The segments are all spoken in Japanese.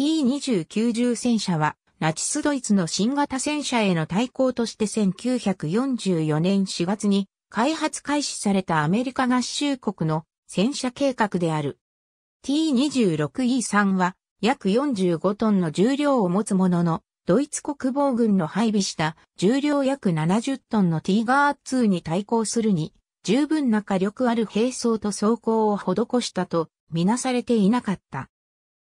T29 0戦車は、ナチスドイツの新型戦車への対抗として1944年4月に開発開始されたアメリカ合衆国の戦車計画である。T26E3 は約45トンの重量を持つものの、ドイツ国防軍の配備した重量約70トンのティーガー2に対抗するに、十分な火力ある兵装と装甲を施したとみなされていなかった。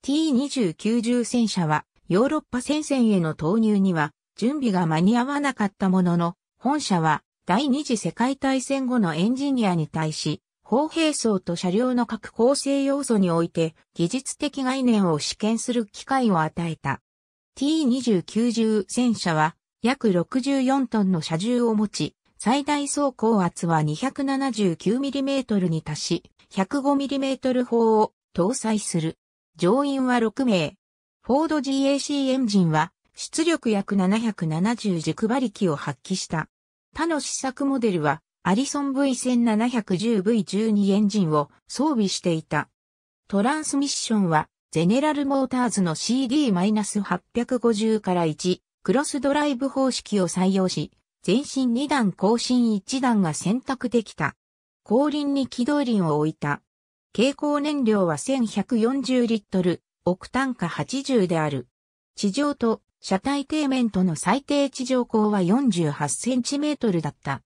T29 0戦車はヨーロッパ戦線への投入には準備が間に合わなかったものの、本社は第二次世界大戦後のエンジニアに対し、砲兵装と車両の各構成要素において技術的概念を試験する機会を与えた。T29 0戦車は約64トンの車重を持ち、最大走行圧は 279mm に達し、105mm 砲を搭載する。乗員は6名。フォード GAC エンジンは出力約770軸馬力を発揮した。他の試作モデルはアリソン V1710V12 エンジンを装備していた。トランスミッションはゼネラルモーターズの CD-850 から1クロスドライブ方式を採用し、前進2段後進1段が選択できた。後輪に軌道輪を置いた。蛍光燃料は1140リットル、億単価80である。地上と車体底面との最低地上高は48センチメートルだった。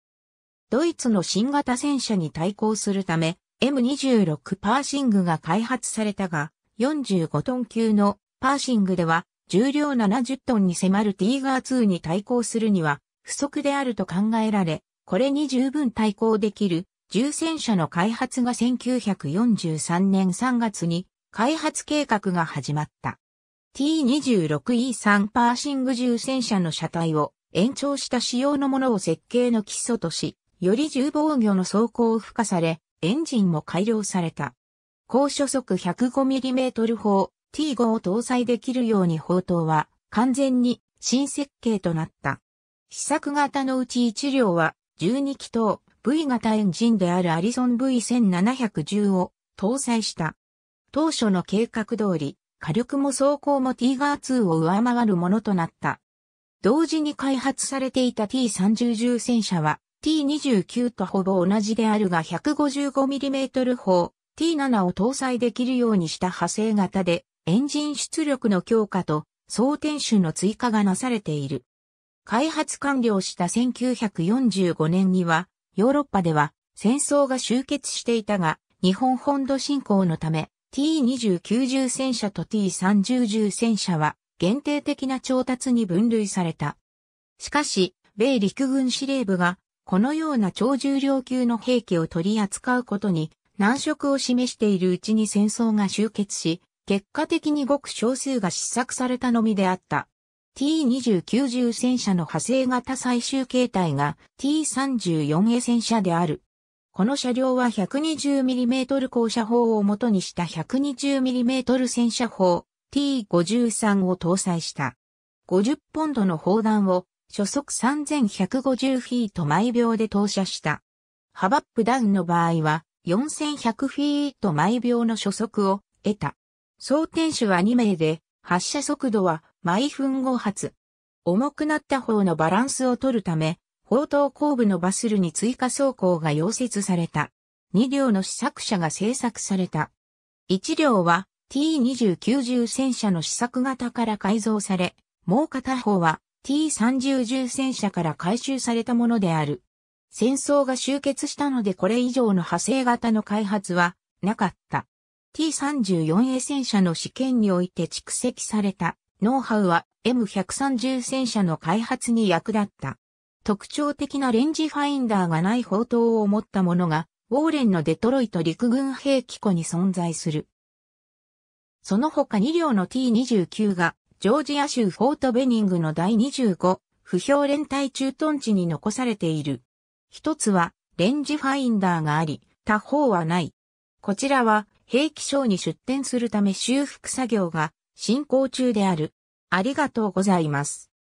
ドイツの新型戦車に対抗するため、M26 パーシングが開発されたが、45トン級のパーシングでは、重量70トンに迫るティーガー2に対抗するには、不足であると考えられ、これに十分対抗できる重戦車の開発が1943年3月に開発計画が始まった。T26E3 パーシング重戦車の車体を延長した仕様のものを設計の基礎とし、より重防御の走行を付加され、エンジンも改良された。高初速 105mm 砲 T5 を搭載できるように砲塔は完全に新設計となった。試作型のうち1両は12気筒 V 型エンジンであるアリソン V1710 を搭載した。当初の計画通り、火力も走行も T ガー2を上回るものとなった。同時に開発されていた T30 重戦車は T29 とほぼ同じであるが 155mm 砲 T7 を搭載できるようにした派生型でエンジン出力の強化と総天守の追加がなされている。開発完了した1945年にはヨーロッパでは戦争が終結していたが、日本本土侵攻のため、T29 0戦車と T30 0戦車は限定的な調達に分類された。しかし、米陸軍司令部がこのような超重量級の兵器を取り扱うことに難色を示しているうちに戦争が終結し、結果的にごく少数が失策されたのみであった。T2910 戦車の派生型最終形態が T34A 戦車である。この車両は 120mm 降車砲を元にした 120mm 戦車砲 T53 を搭載した。50ポンドの砲弾を初速3150フィート毎秒で投射した。ハバップダウンの場合は4100フィート毎秒の初速を得た。装填手は2名で発射速度は毎分後発。重くなった方のバランスを取るため、砲塔後部のバスルに追加装甲が溶接された。2両の試作車が製作された。1両は T29 戦車の試作型から改造され、もう片方は T30 0戦車から回収されたものである。戦争が終結したのでこれ以上の派生型の開発はなかった。T34A 戦車の試験において蓄積されたノウハウは M130 戦車の開発に役立った。特徴的なレンジファインダーがない砲塔を持ったものが、ウォーレンのデトロイト陸軍兵器庫に存在する。その他2両の T29 が、ジョージア州フォートベニングの第25、不評連隊駐屯地に残されている。一つは、レンジファインダーがあり、他方はない。こちらは、兵器省に出展するため修復作業が進行中である。ありがとうございます。